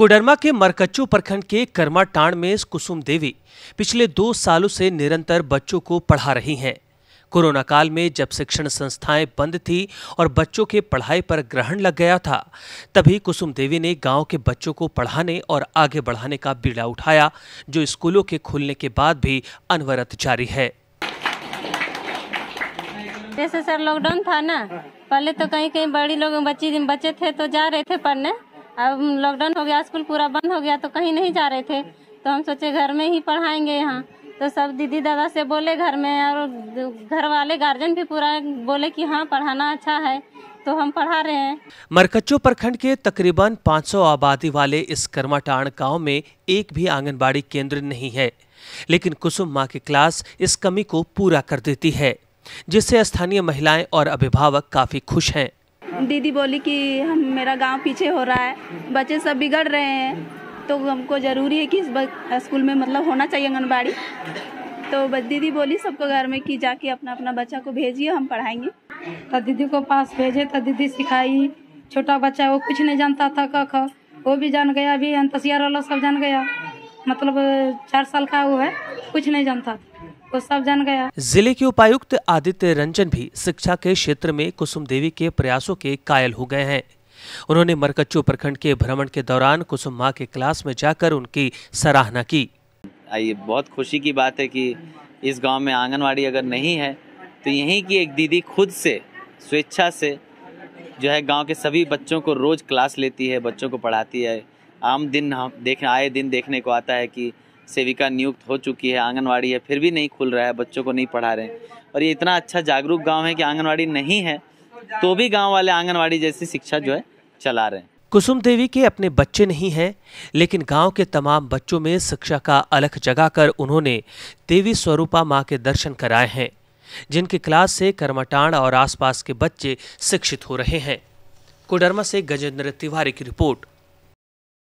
कोडरमा के मरकच्चू प्रखंड के कर्मा टाण में कुसुम देवी पिछले दो सालों से निरंतर बच्चों को पढ़ा रही हैं कोरोना काल में जब शिक्षण संस्थाएं बंद थी और बच्चों के पढ़ाई पर ग्रहण लग गया था तभी कुसुम देवी ने गांव के बच्चों को पढ़ाने और आगे बढ़ाने का बीड़ा उठाया जो स्कूलों के खुलने के बाद भी अनवरत जारी है जैसे सर लॉकडाउन था ना पहले तो कहीं कहीं बड़ी लोग बच्चे बच्चे थे तो जा रहे थे पढ़ने अब लॉकडाउन हो गया स्कूल पूरा बंद हो गया तो कहीं नहीं जा रहे थे तो हम सोचे घर में ही पढ़ाएंगे यहाँ तो सब दीदी दादा से बोले घर में और घर वाले गार्जियन भी पूरा बोले कि हाँ पढ़ाना अच्छा है तो हम पढ़ा रहे हैं मरकच्चो प्रखंड के तकरीबन 500 आबादी वाले इस कर्माटाण गांव में एक भी आंगनबाड़ी केंद्र नहीं है लेकिन कुसुम माँ की क्लास इस कमी को पूरा कर देती है जिससे स्थानीय महिलाएं और अभिभावक काफी खुश हैं हाँ। दीदी बोली कि हम मेरा गांव पीछे हो रहा है बच्चे सब बिगड़ रहे हैं तो हमको ज़रूरी है कि इस स्कूल में मतलब होना चाहिए आंगनबाड़ी तो दीदी बोली सबको घर में कि जाके अपना अपना बच्चा को भेजिए हम पढ़ाएंगे तो दीदी को पास भेजे तो दीदी सिखाई छोटा बच्चा वो कुछ नहीं जानता था कख वो भी जान गया अभी अंतसिया वाला सब जान गया मतलब चार साल का वो है कुछ नहीं जानता था वो तो सब जान गया जिले के उपायुक्त आदित्य रंजन भी शिक्षा के क्षेत्र में कुसुम देवी के प्रयासों के कायल हो गए हैं उन्होंने मरकच्चू प्रखंड के भ्रमण के दौरान कुसुम माँ के क्लास में जाकर उनकी सराहना की आइए बहुत खुशी की बात है कि इस गांव में आंगनवाड़ी अगर नहीं है तो यहीं की एक दीदी खुद से स्वेच्छा से जो है गांव के सभी बच्चों को रोज़ क्लास लेती है बच्चों को पढ़ाती है आम दिन देख आए दिन देखने को आता है कि सेविका नियुक्त हो चुकी है आंगनवाड़ी है फिर भी नहीं खुल रहा है बच्चों को नहीं पढ़ा रहे और ये इतना अच्छा जागरूक गाँव है कि आंगनवाड़ी नहीं है तो भी गाँव वाले आंगनबाड़ी जैसी शिक्षा जो है चला रहे हैं कुसुम देवी के अपने बच्चे नहीं हैं लेकिन गांव के तमाम बच्चों में शिक्षा का अलख जगाकर उन्होंने देवी स्वरूपा माँ के दर्शन कराए हैं जिनके क्लास से कर्मटाण और आसपास के बच्चे शिक्षित हो रहे हैं कोडरमा से गजेंद्र तिवारी की रिपोर्ट